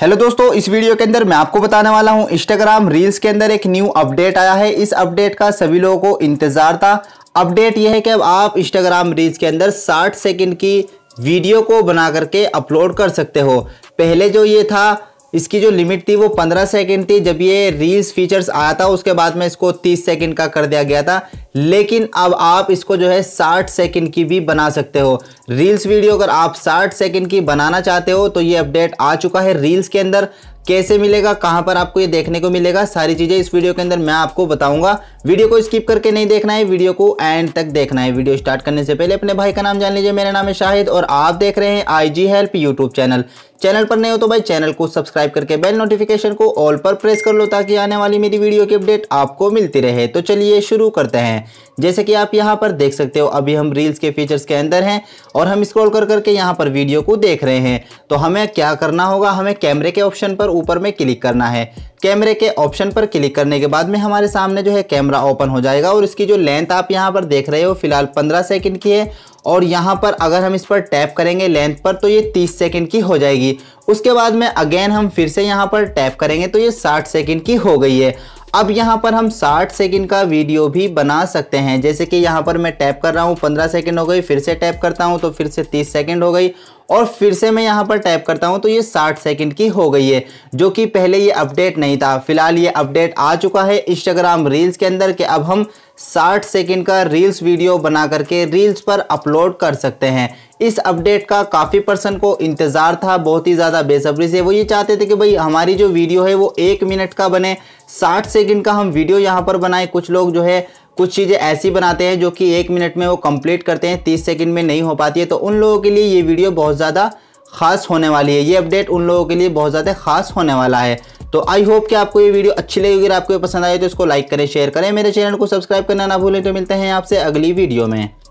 hello दोस्तों इस video के अंदर मैं आपको बताने वाला हूं इंस्टाग्राम रील्स के अंदर एक न्यू अपडेट आया है इस अपडेट का सभी लोगों को इंतज़ार था अपडेट यह है कि अब आप इंस्टाग्राम रील्स के अंदर 60 सेकंड की वीडियो को बना करके अपलोड कर सकते हो पहले जो ये था इसकी जो लिमिट थी वो 15 सेकंड थी जब ये रील्स फीचर्स आया था उसके बाद में इसको 30 सेकंड का कर दिया गया था लेकिन अब आप इसको जो है 60 सेकंड की भी बना सकते हो रील्स वीडियो अगर आप 60 सेकंड की बनाना चाहते हो तो ये अपडेट आ चुका है रील्स के अंदर कैसे मिलेगा कहाँ पर आपको ये देखने को मिलेगा सारी चीज़ें इस वीडियो के अंदर मैं आपको बताऊंगा वीडियो को स्किप करके नहीं देखना है वीडियो को एंड तक देखना है वीडियो स्टार्ट करने से पहले अपने भाई का नाम जान लीजिए मेरा नाम है शाहिद और आप देख रहे हैं I G help YouTube channel channel पर नए हो तो भाई चैनल को सब्सक्राइब करके बेल नोटिफिकेशन को ऑल पर प्रेस कर लो ताकि आने वाली मेरी वीडियो की अपडेट आपको मिलती रहे तो चलिए शुरू करते हैं हैं जैसे कि आप यहाँ पर देख सकते हो अभी हम रील्स के फीचर्स के अंदर हैं और हम स्क्रॉल कर करके यहाँ पर वीडियो को देख रहे हैं तो हमें क्या करना होगा हमें कैमरे के ऑप्शन पर ऊपर में क्लिक करना है कैमरे के ऑप्शन पर क्लिक करने के बाद में हमारे सामने जो है कैमरा ओपन हो जाएगा और इसकी जो लेंथ आप यहाँ पर देख रहे हो फिलहाल 15 सेकंड की है और यहाँ पर अगर हम इस पर टैप करेंगे लेंथ पर तो ये 30 सेकंड की हो जाएगी उसके बाद में अगेन हम फिर से यहाँ पर टैप करेंगे तो ये 60 सेकंड की हो गई है अब यहाँ पर हम 60 सेकंड का वीडियो भी बना सकते हैं जैसे कि यहाँ पर मैं टैप कर रहा हूँ 15 सेकंड हो गई फिर से टैप करता हूँ तो फिर से 30 सेकंड हो गई और फिर से मैं यहाँ पर टैप करता हूँ तो ये 60 सेकंड की हो गई है जो कि पहले ये अपडेट नहीं था फिलहाल ये अपडेट आ चुका है इंस्टाग्राम रील्स के अंदर कि अब हम 60 सेकंड का रील्स वीडियो बना करके रील्स पर अपलोड कर सकते हैं इस अपडेट का काफ़ी पर्सन को इंतज़ार था बहुत ही ज़्यादा बेसब्री से वो ये चाहते थे कि भाई हमारी जो वीडियो है वो एक मिनट का बने साठ सेकंड का हम वीडियो यहाँ पर बनाएं कुछ लोग जो है कुछ चीज़ें ऐसी बनाते हैं जो कि एक मिनट में वो कंप्लीट करते हैं तीस सेकेंड में नहीं हो पाती है तो उन लोगों के लिए ये वीडियो बहुत ज़्यादा खास होने वाली है ये अपडेट उन लोगों के लिए बहुत ज़्यादा खास होने वाला है तो आई होप कि आपको ये वीडियो अच्छी लगी अगर आपको पसंद आए तो इसको लाइक करें शेयर करें मेरे चैनल को सब्सक्राइब करना ना भूलें तो मिलते हैं आपसे अगली वीडियो में